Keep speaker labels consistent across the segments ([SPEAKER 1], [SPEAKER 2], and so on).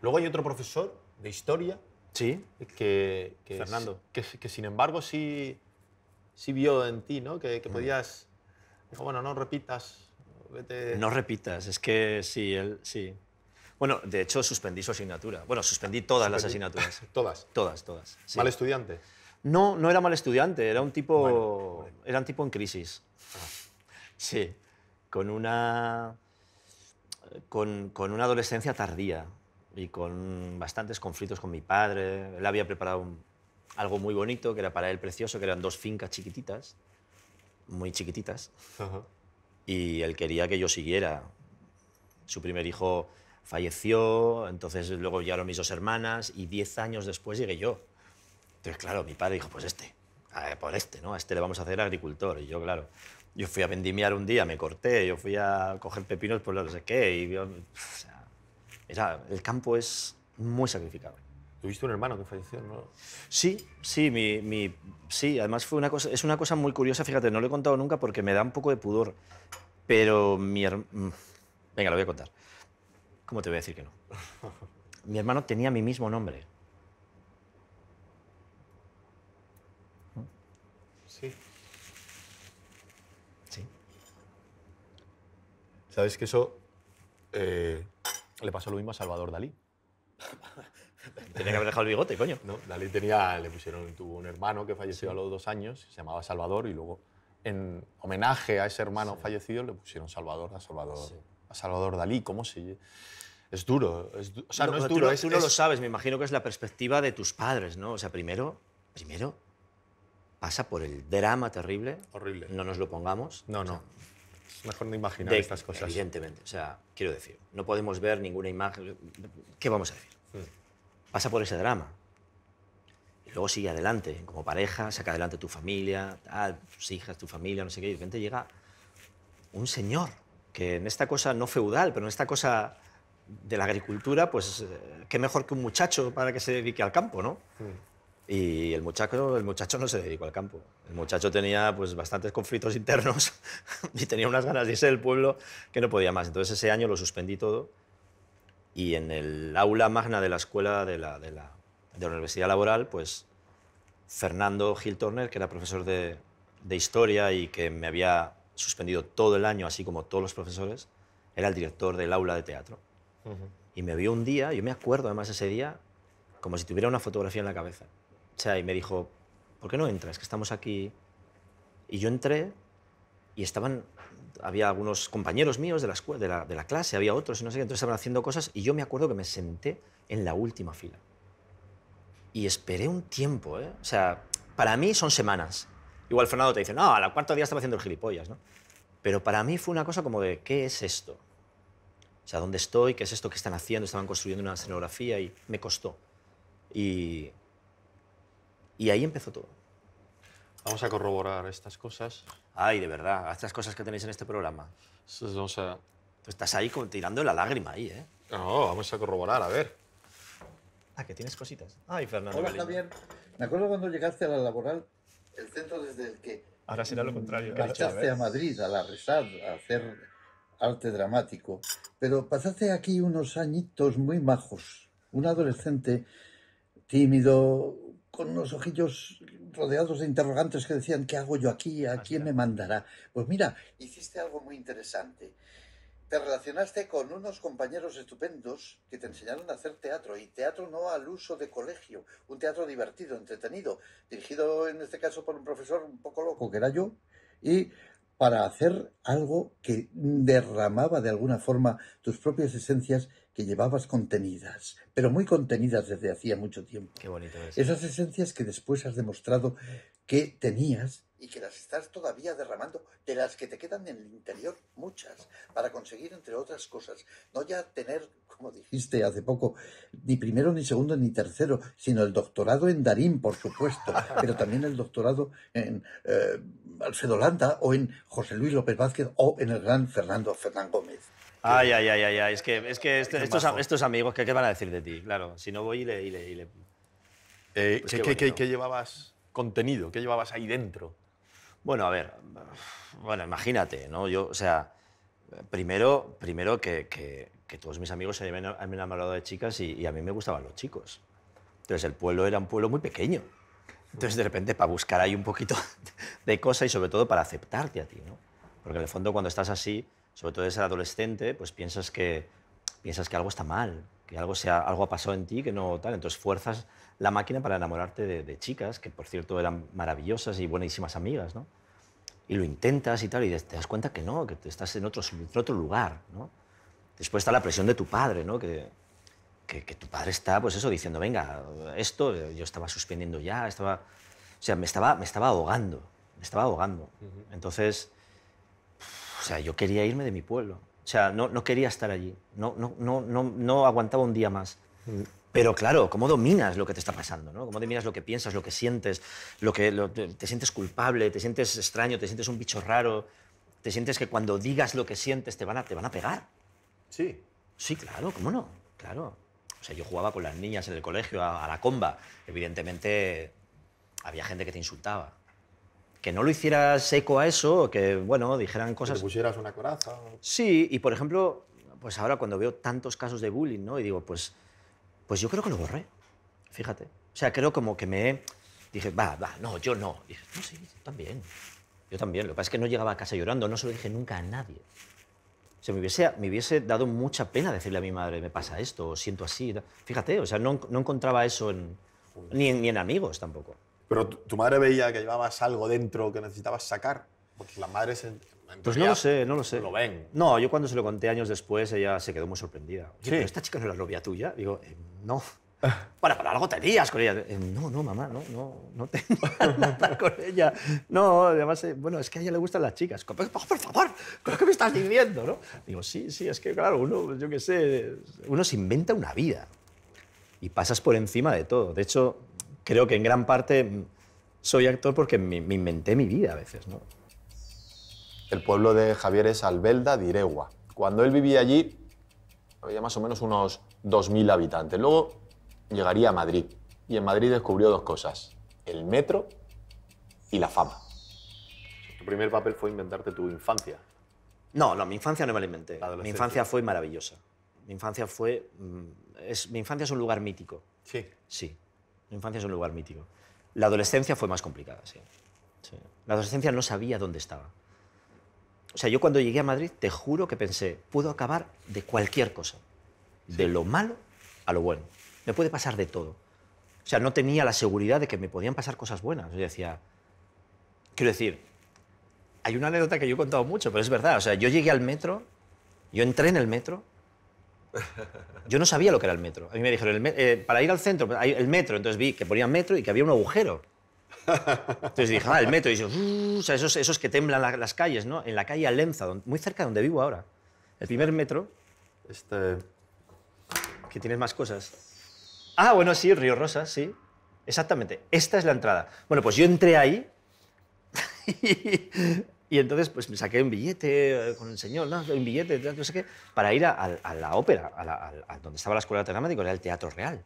[SPEAKER 1] Luego hay otro profesor de historia. Sí. Que, Fernando. Que, sin embargo sí, sí vio en ti, ¿no? Que, mm. podías. Dijo, bueno, no repitas.
[SPEAKER 2] Vete. No repitas, es que sí, él, sí. Bueno, de hecho suspendí su asignatura. Bueno, suspendí todas las asignaturas. ¿Todas? Todas, todas. ¿Mal estudiante? No, no era mal estudiante, era un tipo, Era un tipo en crisis. Ah. Sí, con una, con una adolescencia tardía y con bastantes conflictos con mi padre. Él había preparado algo muy bonito, que era para él precioso, que eran dos fincas chiquititas, muy chiquititas. Y él quería que yo siguiera. Su primer hijo falleció, entonces luego llegaron mis dos hermanas y diez años después llegué yo. Entonces, claro, mi padre dijo, pues este, por este, ¿no? A este le vamos a hacer agricultor. Y yo, claro, yo fui a vendimiar un día, me corté, yo fui a coger pepinos por no sé qué. Y yo, era, el campo es muy sacrificado. Tuviste un hermano que falleció, ¿no? Sí, sí, mi, sí, además fue una cosa, es una cosa muy curiosa, fíjate, no lo he contado nunca porque me da un poco de pudor, pero mi hermano... Mm, venga, lo voy a contar. ¿Cómo te voy a decir que no? mi hermano tenía mi mismo nombre. Sí. Sí.
[SPEAKER 1] ¿Sabes que eso... Eh, le pasó lo mismo a Salvador Dalí. tenía que haber dejado el bigote, coño. No, Dalí tenía, le pusieron, tuvo un hermano que falleció a los dos años, se llamaba Salvador, y luego, en homenaje a ese hermano fallecido, le
[SPEAKER 2] pusieron Salvador a Salvador, a Salvador Dalí. ¿Cómo se...? Es duro. Es o sea, no, es duro. Tú, es, lo sabes, me imagino que es la perspectiva de tus padres, ¿no? O sea, primero, primero pasa por el drama terrible. Horrible. No nos lo pongamos. No, no mejor no imaginar estas cosas. Evidentemente. O sea, quiero decir, no podemos ver ninguna imagen. ¿Qué vamos a decir? Mm. Pasa por ese drama. Y luego sigue adelante, como pareja, saca adelante tu familia, tus hijas, tu familia, no sé qué. Y de repente llega un señor que en esta cosa no feudal, pero en esta cosa de la agricultura, pues eh, qué mejor que un muchacho para que se dedique al campo, ¿no? Mm. Y el muchacho, el muchacho no se dedicó al campo. El muchacho tenía pues, bastantes conflictos internos y tenía unas ganas de irse del pueblo que no podía más. Entonces ese año lo suspendí todo y en el aula magna de la escuela de la, de la, de la Universidad Laboral, pues Fernando Gil Turner, que era profesor de, de historia y que me había suspendido todo el año, así como todos los profesores, era el director del aula de teatro. Y me vio un día, yo me acuerdo además ese día, como si tuviera una fotografía en la cabeza. O sea, y me dijo, ¿por qué no entras? Que estamos aquí. Y yo entré y estaban, había algunos compañeros míos de la, de la, de la clase, había otros y no sé qué, entonces estaban haciendo cosas y yo me acuerdo que me senté en la última fila. Y esperé un tiempo, ¿eh? O sea, para mí son semanas. Igual Fernando te dice, no, a la cuarta día estaba haciendo el gilipollas, ¿no? Pero para mí fue una cosa como de, ¿qué es esto? O sea, ¿dónde estoy? ¿Qué es esto que están haciendo? Estaban construyendo una escenografía y me costó. Y, y ahí empezó todo. Vamos a corroborar estas cosas. Ay, de verdad, estas cosas que tenéis en este programa. O sea... estás ahí tirando la lágrima ahí, ¿eh? No, vamos a corroborar, a ver.
[SPEAKER 3] Ah, que tienes cositas. Ay, Fernando. Hola, Javier. Me acuerdo cuando llegaste a la laboral, el centro desde el que... Ahora será lo contrario. Marchaste a, a Madrid, a la Resad, a hacer arte dramático. Pero pasaste aquí unos añitos muy majos. Un adolescente tímido, con unos ojillos rodeados de interrogantes que decían, ¿qué hago yo aquí? ¿A quién me mandará? Pues mira, hiciste algo muy interesante. Te relacionaste con unos compañeros estupendos que te enseñaron a hacer teatro, y teatro no al uso de colegio, un teatro divertido, entretenido, dirigido en este caso por un profesor un poco loco, que era yo, y para hacer algo que derramaba de alguna forma tus propias esencias que llevabas contenidas, pero muy contenidas desde hacía mucho tiempo. Qué bonito es. Esas esencias que después has demostrado que tenías y que las estás todavía derramando, de las que te quedan en el interior muchas, para conseguir, entre otras cosas, no ya tener, como dijiste hace poco, ni primero, ni segundo, ni tercero, sino el doctorado en Darín, por supuesto, pero también el doctorado en eh, Alfredo Landa o en José Luis López Vázquez o en el gran Fernando Fernán Gómez.
[SPEAKER 1] Ay, ay,
[SPEAKER 2] ay, ay, es que, es que este, estos, estos, amigos, ¿qué, van a decir de ti? Claro, si no voy y le... qué llevabas contenido? ¿Qué llevabas ahí dentro? Bueno, a ver, bueno, imagínate, ¿no? Yo, o sea, primero, primero que, todos mis amigos se han enamorado de chicas y, a mí me gustaban los chicos. Entonces el pueblo era un pueblo muy pequeño. Entonces de repente para buscar ahí un poquito de cosa y sobre todo para aceptarte a ti, ¿no? Porque en el fondo cuando estás así, sobre todo de ser adolescente, pues piensas que, piensas que algo está mal, que algo, sea, algo ha pasado en ti que no tal. Entonces fuerzas la máquina para enamorarte de, chicas, que por cierto eran maravillosas y buenísimas amigas, ¿no? Y lo intentas y tal, y te das cuenta que no, que estás en otro, en otro lugar, ¿no? Después está la presión de tu padre, ¿no? Que, que, tu padre está, pues eso, diciendo, venga, esto, yo estaba suspendiendo ya, estaba... O sea, me estaba, me estaba ahogando, me estaba ahogando. Entonces, o sea, yo quería irme de mi pueblo. O sea, no, quería estar allí, no, no, no, no, aguantaba un día más. Pero claro, ¿cómo dominas lo que te está pasando? ¿no? ¿Cómo dominas lo que piensas, lo que sientes? Lo que, te, sientes culpable, te sientes extraño, te sientes un bicho raro, te sientes que cuando digas lo que sientes te van a, te van a pegar. Sí. Sí, claro, ¿cómo no? Claro. O sea, yo jugaba con las niñas en el colegio a la comba. Evidentemente había gente que te insultaba que no lo hicieras seco a eso, que, bueno, dijeran cosas... Que pusieras una coraza. Sí, y por ejemplo, pues ahora cuando veo tantos casos de bullying, ¿no? Y digo, pues, pues yo creo que lo borré, fíjate. O sea, creo como que me... Dije, va, va, no, yo no. dije, no, sí, yo también. Yo también. Lo que pasa es que no llegaba a casa llorando, no se lo dije nunca a nadie. O me hubiese, me hubiese dado mucha pena decirle a mi madre, me pasa esto, siento así. Fíjate, o sea, no, encontraba eso ni en amigos tampoco. Pero tu madre veía
[SPEAKER 1] que llevabas algo dentro que necesitabas sacar. Porque las madres. En,
[SPEAKER 2] pues no lo sé, no lo sé. Lo ven. No, yo cuando se lo conté años después, ella se quedó muy sorprendida. Sí. ¿Pero esta chica no era novia tuya? Digo, eh, no. Para, para algo tenías con ella. Eh, no, no, mamá, no, no, no tengo nada con ella. No, además, eh, bueno, es que a ella le gustan las chicas. Por favor, ¿qué me estás diciendo? ¿no? Digo, sí, sí, es que claro, uno, yo qué sé, uno se inventa una vida y pasas por encima de todo. De hecho, creo que en gran parte soy actor porque me, inventé mi vida a veces. ¿no? El pueblo de Javier es Albelda
[SPEAKER 1] de Cuando él vivía allí, había más o menos unos 2.000 habitantes. Luego llegaría a Madrid y en Madrid descubrió dos cosas, el metro y la fama. Tu primer papel fue inventarte tu infancia.
[SPEAKER 2] No, no, mi infancia no me la inventé. mi infancia fue maravillosa. Mi infancia fue... Mm, es, mi infancia es un lugar mítico. Sí. Sí. La infancia es un lugar mítico. La adolescencia fue más complicada, sí. La adolescencia no sabía dónde estaba. O sea, yo cuando llegué a Madrid, te juro que pensé, puedo acabar de cualquier cosa. De lo malo a lo bueno. Me puede pasar de todo. O sea, no tenía la seguridad de que me podían pasar cosas buenas. Yo decía, quiero decir, hay una anécdota que yo he contado mucho, pero es verdad. O sea, yo llegué al metro, yo entré en el metro yo no sabía lo que era el metro. A mí me dijeron, eh, para ir al centro, pues, el metro. Entonces vi que ponían metro y que había un agujero. Entonces dije, ah, el metro. Y yo, uh, esos, esos, que temblan las calles, ¿no? En la calle Alenza, donde, muy cerca de donde vivo ahora. El primer metro. Este. Que tienes más cosas. Ah, bueno, sí, Río Rosa, sí. Exactamente. Esta es la entrada. Bueno, pues yo entré ahí. Y entonces pues me saqué un billete eh, con el señor, ¿no? un billete, no sé qué, para ir a, la ópera, a, donde estaba la Escuela de era el Teatro Real.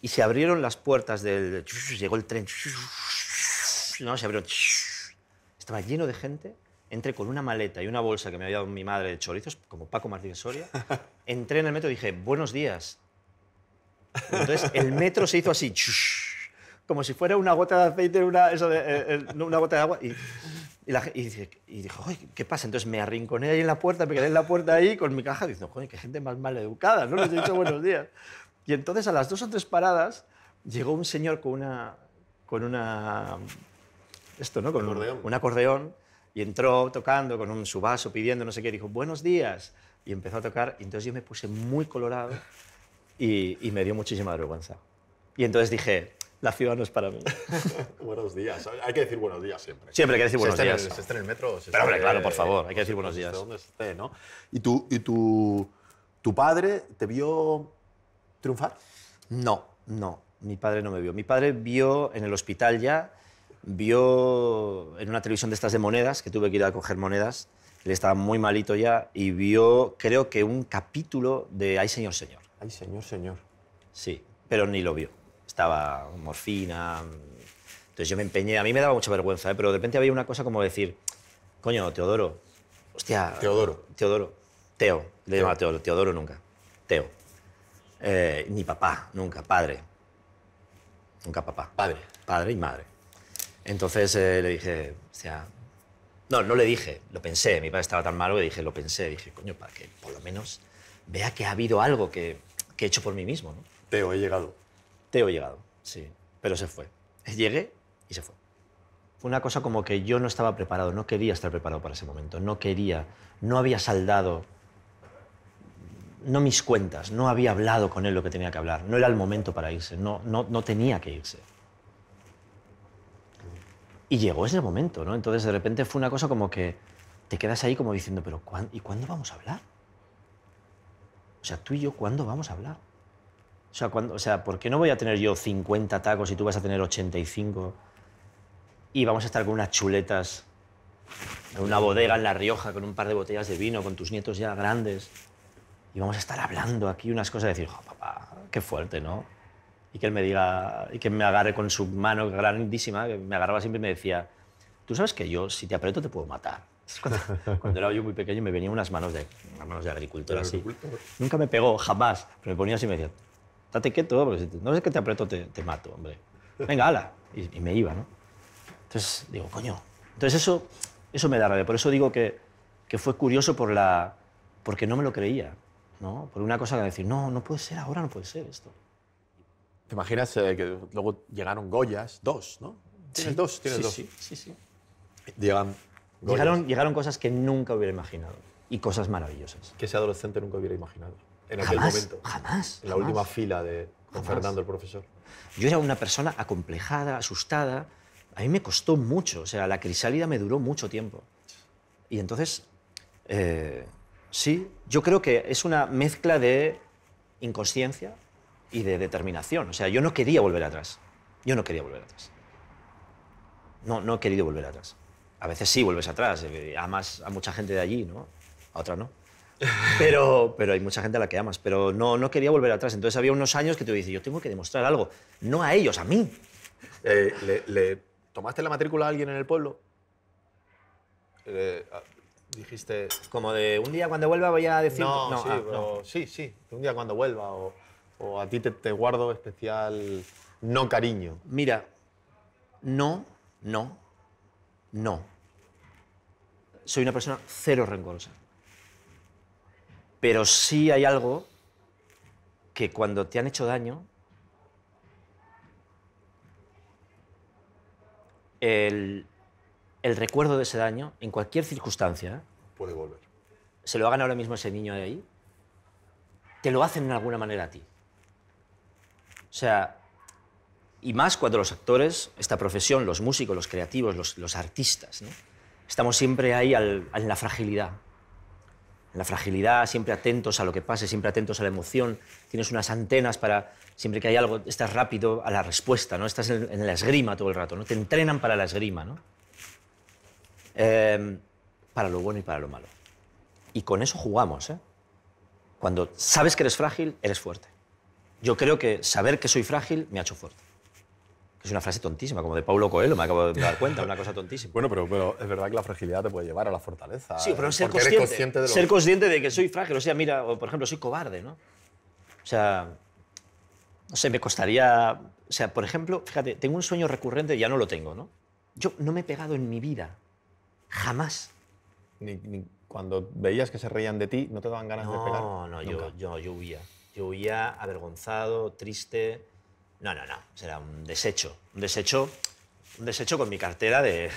[SPEAKER 2] Y se abrieron las puertas del... Llegó el tren. No, se abrieron. Estaba lleno de gente. Entré con una maleta y una bolsa que me había dado mi madre de chorizos, como Paco Martínez Soria. Entré en el metro y dije, buenos días. Entonces el metro se hizo así como si fuera una gota de aceite, una, eso eh, una gota de agua. Y, y, la, y, y dijo, ¿qué pasa? Entonces me arrinconé ahí en la puerta, me quedé en la puerta ahí con mi caja diciendo, joder, qué gente más mal educada, no les he dicho buenos días. Y entonces a las dos o tres paradas llegó un señor con una... Con una esto, ¿no? Con Un, acordeón y entró tocando con un subazo pidiendo no sé qué, dijo, buenos días, y empezó a tocar, y entonces yo me puse muy colorado y, y me dio muchísima vergüenza. Y entonces dije, la ciudad no es para mí.
[SPEAKER 1] buenos días. Hay que decir buenos días siempre. Siempre hay que decir buenos días. Esté en el, si esté en el metro. hombre,
[SPEAKER 2] claro, por favor, hay que decir buenos días. Donde esté, ¿no? ¿Y, tu, y tu, tu padre te vio triunfar? No, no. Mi padre no me vio. Mi padre vio en el hospital ya, vio en una televisión de estas de monedas, que tuve que ir a coger monedas, él estaba muy malito ya, y vio, creo que un capítulo de Ay, señor, señor.
[SPEAKER 1] Ay, señor, señor.
[SPEAKER 2] Sí, pero ni lo vio estaba morfina. Entonces yo me empeñé, a mí me daba mucha vergüenza, ¿eh? pero de repente había una cosa como decir, coño, Teodoro, hostia. Teodoro. Teodoro. Teo, le llamaba Teodoro, Teodoro nunca. Teo. Eh, ni papá, nunca, padre. Nunca papá. Padre. Padre y madre. Entonces eh, le dije, o sea... No, no le dije, lo pensé. Mi padre estaba tan malo que dije, lo pensé. Dije, coño, para que por lo menos vea que ha habido algo que, que he hecho por mí mismo, ¿no? Teo, he llegado. Teo llegado, sí. Pero se fue. Llegué y se fue. Fue una cosa como que yo no estaba preparado, no quería estar preparado para ese momento, no quería, no había saldado, no mis cuentas, no había hablado con él lo que tenía que hablar, no era el momento para irse, no, no, no tenía que irse. Y llegó ese momento, ¿no? Entonces de repente fue una cosa como que te quedas ahí como diciendo, pero ¿cuándo, ¿y cuándo vamos a hablar? O sea, tú y yo, ¿cuándo vamos a hablar? O sea, cuando, o sea, ¿por qué no voy a tener yo 50 tacos y tú vas a tener 85? Y vamos a estar con unas chuletas en una bodega en La Rioja con un par de botellas de vino, con tus nietos ya grandes. Y vamos a estar hablando aquí unas cosas y decir, papá, qué fuerte, ¿no? Y que él me diga, y que me agarre con su mano grandísima, que me agarraba siempre y me decía, tú sabes que yo, si te aprieto, te puedo matar. Cuando, cuando, era yo muy pequeño me venían unas manos de, unas manos de agricultor así. Nunca me pegó, jamás, pero me ponía así y me decía, date quieto, no es que te aprieto, te, mato, hombre. Venga, ala. Y, me iba, ¿no? Entonces digo, coño. Entonces eso, eso me da rabia. Por eso digo que, que fue curioso por la, porque no me lo creía, ¿no? Por una cosa que decir, no, no puede ser, ahora no puede ser esto. ¿Te imaginas eh, que luego llegaron Goyas, dos,
[SPEAKER 1] ¿no? Tienes dos, tienes dos. Sí, sí, sí.
[SPEAKER 2] llegaron cosas que nunca hubiera imaginado y cosas maravillosas. Que ese adolescente
[SPEAKER 1] nunca hubiera imaginado en aquel momento. Jamás. En la última fila
[SPEAKER 2] de, con Fernando, el profesor. Yo era una persona acomplejada, asustada. A mí me costó mucho. O sea, la crisálida me duró mucho tiempo. Y entonces, eh, sí, yo creo que es una mezcla de inconsciencia y de determinación. O sea, yo no quería volver atrás. Yo no quería volver atrás. No, no he querido volver atrás. A veces sí vuelves atrás, eh, amas a mucha gente de allí, ¿no? A otra no. Pero, pero hay mucha gente a la que amas. Pero no, no quería volver atrás. Entonces había unos años que tú dices, yo tengo que demostrar algo. No a ellos, a mí. Eh, ¿le, tomaste la matrícula a alguien en el pueblo?
[SPEAKER 1] Eh, ah, dijiste... Como de un día
[SPEAKER 2] cuando vuelva voy a decir... No, no,
[SPEAKER 1] sí, ah, sí, un día cuando vuelva o, a ti te guardo especial no cariño. Mira,
[SPEAKER 2] no, no, no. Soy una persona cero rencorosa. Pero sí hay algo que cuando te han hecho daño, el, recuerdo de ese daño, en cualquier circunstancia, puede volver. Se lo hagan ahora mismo ese niño de ahí, te lo hacen en alguna manera a ti. O sea, y más cuando los actores, esta profesión, los músicos, los creativos, los, artistas, estamos siempre ahí en la fragilidad en la fragilidad, siempre atentos a lo que pase, siempre atentos a la emoción. Tienes unas antenas para, siempre que hay algo, estás rápido a la respuesta, ¿no? Estás en, la esgrima todo el rato, ¿no? Te entrenan para la esgrima, ¿no? Em, para lo bueno y para lo malo. Y con eso jugamos, ¿eh? Cuando sabes que eres frágil, eres fuerte. Yo creo que saber que soy frágil me ha hecho fuerte. Es una frase tontísima, como de Paulo Coelho, me acabo de dar cuenta, una cosa tontísima. Bueno, pero, pero es verdad que la fragilidad te puede llevar a la fortaleza. Sí, pero eh, ser consciente, de ser consciente de que soy frágil. O sea, mira, por ejemplo, soy cobarde, ¿no? O sea, no sé, me costaría... O sea, por ejemplo, fíjate, tengo un sueño recurrente, ya no lo tengo, ¿no? Yo no me he pegado en mi vida, jamás. Ni,
[SPEAKER 1] cuando veías que se reían de ti, ¿no te daban ganas de pegar? No, no, yo,
[SPEAKER 2] yo, yo huía. Yo huía avergonzado, triste no, no, no. Será un desecho. Un desecho, un desecho con mi cartera de...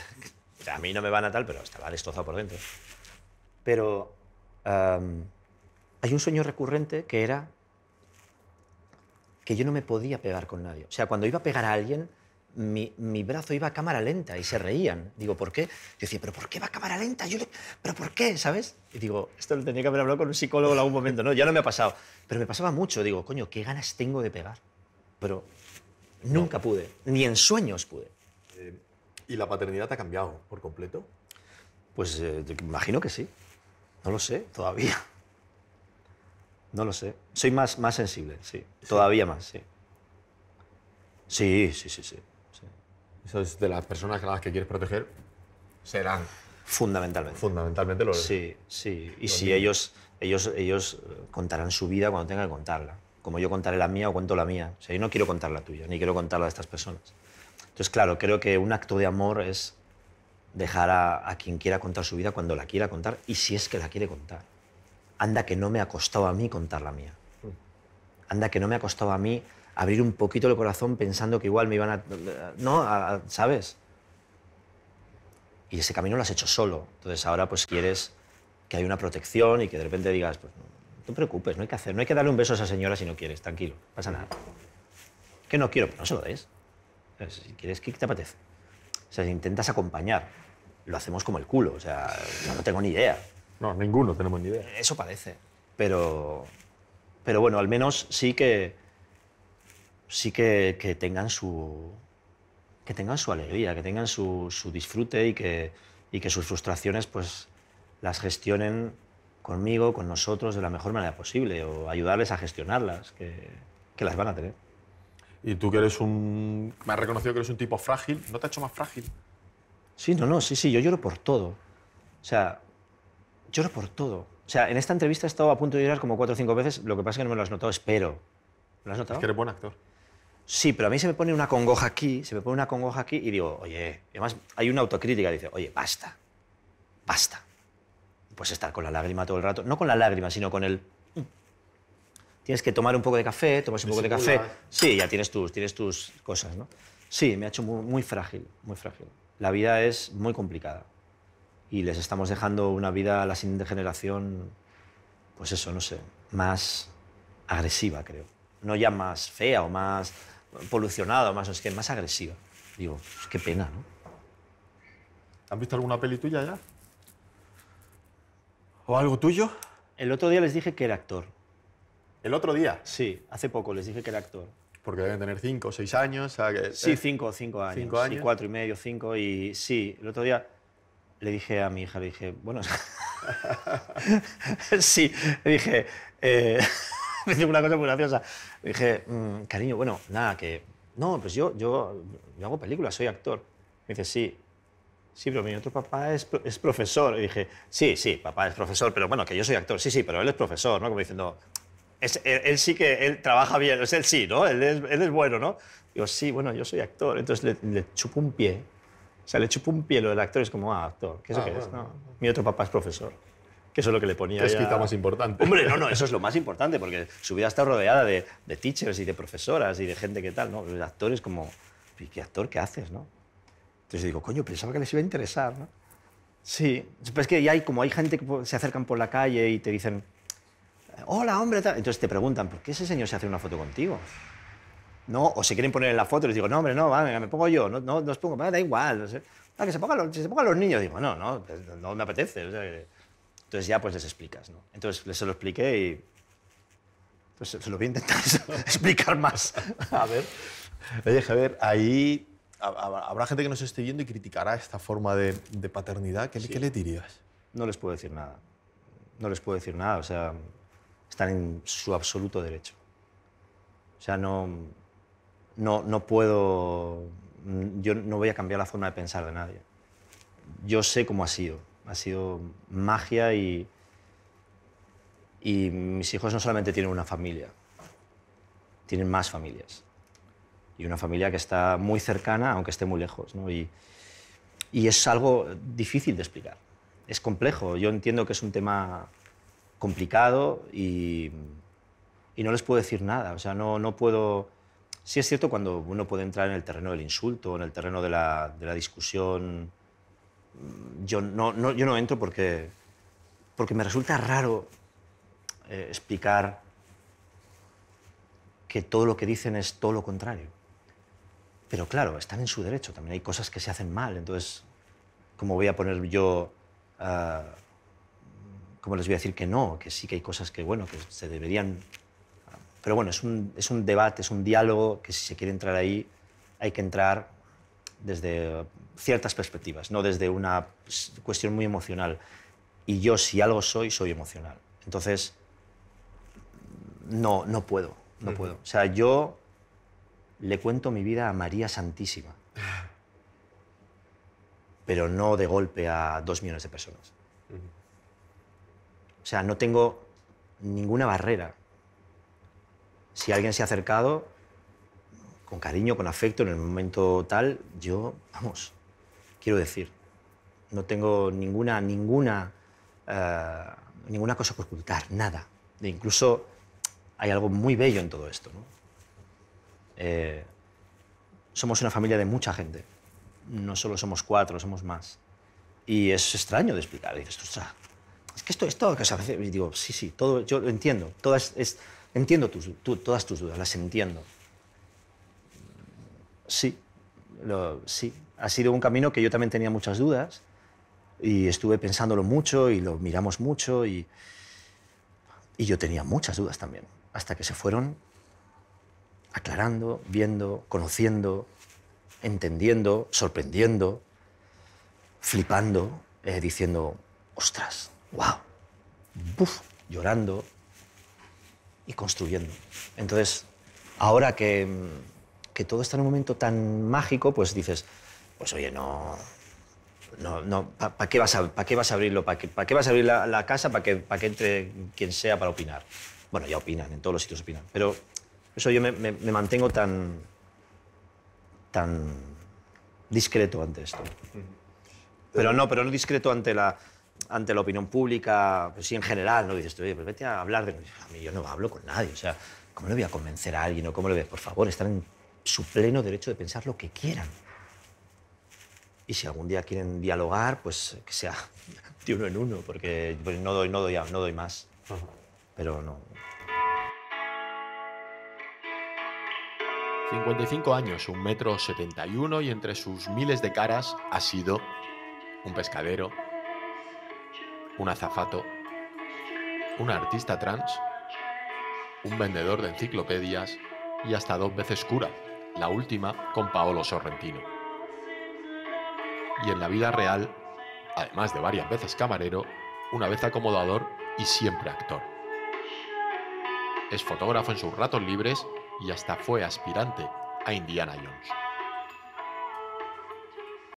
[SPEAKER 2] A mí no me van a tal, pero estaba destrozado por dentro. Pero hay un sueño recurrente que era que yo no me podía pegar con nadie. O sea, cuando iba a pegar a alguien, mi, mi, brazo iba a cámara lenta y se reían. Digo, ¿por qué? Yo decía, ¿pero por qué va a cámara lenta? Yo le... ¿Pero por qué? ¿Sabes? Y digo, esto lo tenía que haber hablado con un psicólogo en algún momento. No, ya no me ha pasado. Pero me pasaba mucho. Digo, coño, ¿qué ganas tengo de pegar? pero nunca pude, ni en sueños pude. Eh, ¿Y la paternidad te ha cambiado por completo? Pues eh, imagino que sí. No lo sé, todavía. No lo sé. Soy más, más sensible, sí. Todavía más, sí. Sí, sí, sí, sí. de las personas a las que quieres proteger serán? Fundamentalmente. Fundamentalmente lo es. Sí, sí. Y si ellos, ellos, ellos eh, contarán su vida cuando tengan que contarla como yo contaré la mía o cuento la mía. O sea, yo no quiero contar la tuya, ni quiero contar la de estas personas. Entonces, claro, creo que un acto de amor es dejar a, quien quiera contar su vida cuando la quiera contar y si es que la quiere contar. Anda que no me ha costado a mí contar la mía. Anda que no me ha costado a mí abrir un poquito el corazón pensando que igual me iban a... No, ¿sabes? Y ese camino lo has hecho solo. Entonces ahora pues quieres que haya una protección y que de repente digas, pues no te preocupes, no hay que hacer, no hay que darle un beso a esa señora si no quieres, tranquilo, pasa nada. Que no quiero, no se lo des. Eh, si quieres, ¿qué te apetece? O si intentas acompañar, lo hacemos como el culo, o sea, no, tengo ni idea. No, ninguno tenemos ni idea. Eso parece, pero, pero bueno, al menos sí que, sí que, que tengan su, que tengan su alegría, que tengan su, disfrute y que, y que sus frustraciones pues las gestionen conmigo, con nosotros, de la mejor manera posible o ayudarles a gestionarlas, que, que las van a tener. Y tú que eres un... Me
[SPEAKER 1] has reconocido que eres un tipo frágil, ¿no te ha hecho más frágil?
[SPEAKER 2] Sí, no, no, sí, sí, yo lloro por todo. O sea, lloro por todo. O sea, en esta entrevista he estado a punto de llorar como cuatro o cinco veces, lo que pasa es que no me lo has notado, espero. ¿Lo has notado? Es que eres buen actor. Sí, pero a mí se me pone una congoja aquí, se me pone una congoja aquí y digo, oye, además hay una autocrítica, dice, oye, basta, basta pues estar con la lágrima todo el rato. No con la lágrima, sino con el... Tienes que tomar un poco de café, tomas un poco de café. Sí, ya tienes tus, tienes tus cosas, ¿no? Sí, me ha hecho muy, frágil, muy frágil. La vida es muy complicada y les estamos dejando una vida a la siguiente generación, pues eso, no sé, más agresiva, creo. No ya más fea o más polucionada, o más, es que más agresiva. Digo, pues qué pena, ¿no? ¿Han visto alguna peli tuya ya?
[SPEAKER 1] ¿O algo tuyo? El otro día les dije que era actor. ¿El otro día? Sí,
[SPEAKER 2] hace poco les dije que era actor. Porque deben tener cinco o seis años. sí, eh, cinco, cinco años. Cinco años. cuatro y medio, cinco. Y sí, el otro día le dije a mi hija, le dije, bueno, sí, le dije, eh, me dijo una cosa muy graciosa. Le dije, mm, cariño, bueno, nada, que no, pues yo, yo, yo hago películas, soy actor. Me dice, sí, sí, pero mi otro papá es, profesor. Y dije, sí, sí, papá es profesor, pero bueno, que yo soy actor, sí, sí, pero él es profesor, ¿no? Como diciendo, él, sí que, él trabaja bien, es él sí, ¿no? Él es, bueno, ¿no? Digo, sí, bueno, yo soy actor. Entonces le, chupo un pie, o sea, le chupo un pie lo del actor, es como, ah, actor, ¿qué es eso ah, que es? mi otro papá es profesor que eso es lo que le ponía. Es quizá más importante. Hombre, no, no, eso es lo más importante, porque su vida está rodeada de, de teachers y de profesoras y de gente que tal, ¿no? El actor es como, ¿y qué actor qué haces, no? Y digo, coño, pensaba que les iba a interesar, ¿no? Sí, pero es que ya hay, como hay gente que se acercan por la calle y te dicen, hola, hombre, entonces te preguntan, ¿por qué ese señor se hace una foto contigo? No, o se quieren poner en la foto, les digo, no, hombre, no, me pongo yo, no, no, no os pongo, da igual, no sé. Ah, que se pongan los, los niños, digo, no, no, pues no me apetece. entonces ya pues les explicas, ¿no? Entonces les se lo expliqué y... Pues se lo voy a intentar explicar más. a ver. Oye, ver ahí habrá
[SPEAKER 1] gente que nos esté viendo y criticará esta forma de, paternidad. ¿Qué, ¿Qué, le dirías? No les puedo decir nada.
[SPEAKER 2] No les puedo decir nada. O sea, están en su absoluto derecho. O sea, no, no, no puedo... Yo no voy a cambiar la forma de pensar de nadie. Yo sé cómo ha sido. Ha sido magia y, y mis hijos no solamente tienen una familia, tienen más familias y una familia que está muy cercana, aunque esté muy lejos. Y, y es algo difícil de explicar. Es complejo. Yo entiendo que es un tema complicado y, y no les puedo decir nada. O sea, no, no puedo... Sí es cierto cuando uno puede entrar en el terreno del insulto, en el terreno de la, de la discusión. Mm, yo no, no, yo no entro porque, porque me resulta raro eh, explicar que todo lo que dicen es todo lo contrario. Pero claro, están en su derecho. También hay cosas que se hacen mal. Entonces, ¿cómo voy a poner yo... Ah, ¿Cómo les voy a decir que no? Que sí que hay cosas que, bueno, que se deberían... Pero bueno, es un, es un debate, es un diálogo que si se quiere entrar ahí, hay que entrar desde ciertas perspectivas, no desde una cuestión muy emocional. Y yo, si algo soy, soy emocional. Entonces, no, no puedo, no puedo. O sea, yo le cuento mi vida a María Santísima. Pero no de golpe a dos millones de personas. O sea, no tengo ninguna barrera. Si alguien se ha acercado, con cariño, con afecto, en el momento tal, yo, vamos, quiero decir, no tengo ninguna, ninguna, eh, ninguna cosa por ocultar, nada. E incluso hay algo muy bello en todo esto. ¿no? Eh, somos una familia de mucha gente. No solo somos cuatro, somos más. Y es extraño de explicar. dices, ostras, es que esto es todo que digo, sí, sí, todo, yo lo entiendo. Todas, es, entiendo tus, todas tus dudas, las entiendo. Sí, lo, sí. Ha sido un camino que yo también tenía muchas dudas y estuve pensándolo mucho y lo miramos mucho y, y yo tenía muchas dudas también, hasta que se fueron aclarando, viendo, conociendo, entendiendo, sorprendiendo, flipando, eh, diciendo, ostras, wow, buf, llorando y construyendo. Entonces, ahora que, todo está en un momento tan mágico, pues dices, pues oye, no... No, no, ¿para qué, vas a, qué vas a abrirlo? ¿Para qué, vas a abrir la, la casa? ¿Para que, para que entre quien sea para opinar? Bueno, ya opinan, en todos los sitios opinan. Pero eso yo me, mantengo tan, tan discreto ante esto. Pero no, pero no discreto ante la, ante la opinión pública, pues sí, en general, ¿no? Dices, oye, pues vete a hablar de... A mí yo no hablo con nadie, o sea, ¿cómo le voy a convencer a alguien o cómo le voy Por favor, están en su pleno derecho de pensar lo que quieran. Y si algún día quieren dialogar, pues que sea de uno en uno, porque no, doy, no, doy, no doy más. Pero no,
[SPEAKER 1] 55 años, un metro 71 y entre sus miles de caras ha sido un pescadero, un azafato, un artista trans, un vendedor de enciclopedias y hasta dos veces cura, la última con Paolo Sorrentino. Y en la vida real, además de varias veces camarero, una vez acomodador y siempre actor. Es fotógrafo en sus ratos libres y hasta fue aspirante a Indiana Jones.